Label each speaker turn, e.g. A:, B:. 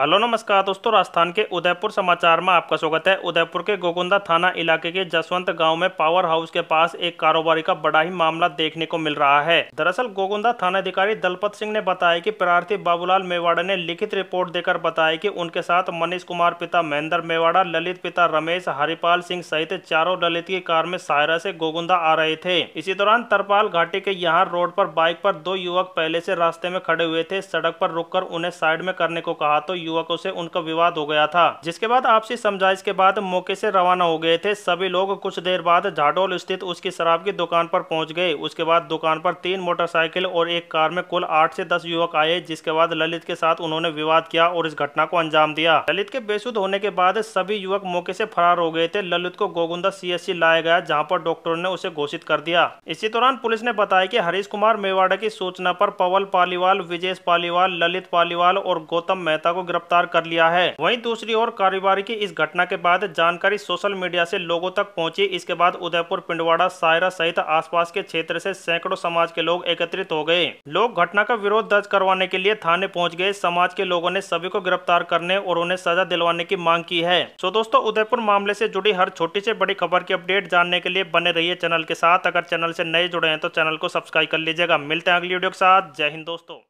A: hello नमस्कार दोस्तों राजस्थान के उदयपुर समाचार में आपका स्वागत है उदयपुर के गोगुंदा थाना इलाके के जसवंत गांव में पावर हाउस के पास एक कारोबारी का बड़ा ही मामला देखने को मिल रहा है दरअसल गोगुंदा थाना अधिकारी दलपत सिंह ने बताया कि प्रार्थी बाबूलाल मेवाड़ा ने लिखित रिपोर्ट देकर बताया की उनके साथ मनीष कुमार पिता महेंद्र मेवाड़ा ललित पिता रमेश हरिपाल सिंह सहित चारों ललित की कार में सायरा ऐसी गोगुंदा आ रहे थे इसी दौरान तरपाल घाटी के यहाँ रोड आरोप बाइक आरोप दो युवक पहले ऐसी रास्ते में खड़े हुए थे सड़क आरोप रुक उन्हें साइड में करने को कहा तो युवकों से उनका विवाद हो गया था जिसके बाद आपसी समझाइश के बाद मौके से रवाना हो गए थे सभी लोग कुछ देर बाद झाडोल स्थित उसकी शराब की दुकान पर पहुंच गए उसके बाद दुकान पर तीन मोटरसाइकिल और एक कार में कुल आठ से दस युवक आए जिसके बाद ललित के साथ उन्होंने विवाद किया और इस घटना को अंजाम दिया ललित के बेसुद होने के बाद सभी युवक मौके से फरार हो गए थे ललित को गोगुंदा सी लाया गया जहाँ पर डॉक्टर ने उसे घोषित कर दिया इसी दौरान पुलिस ने बताया की हरीश कुमार मेवाड़ा की सूचना पर पवल पालीवाल विजेश पालीवाल ललित पालीवाल और गौतम मेहता को गिरफ्तार गिरफ्तार कर लिया है वहीं दूसरी ओर कारोबारी की इस घटना के बाद जानकारी सोशल मीडिया से लोगों तक पहुंची इसके बाद उदयपुर पिंडवाड़ा सायरा सहित आसपास के क्षेत्र से सैकड़ों समाज के लोग एकत्रित हो गए लोग घटना का विरोध दर्ज करवाने के लिए थाने पहुँच गए समाज के लोगों ने सभी को गिरफ्तार करने और उन्हें सजा दिलवाने की मांग की है सो दोस्तों उदयपुर मामले से जुड़ी हर छोटी से बड़ी खबर की अपडेट जानने के लिए बने रहिए चैनल के साथ अगर चैनल से नए जुड़े हैं तो चैनल को सब्सक्राइब कर लीजिएगा मिलते हैं अगली वीडियो के साथ जय हिंद दोस्तों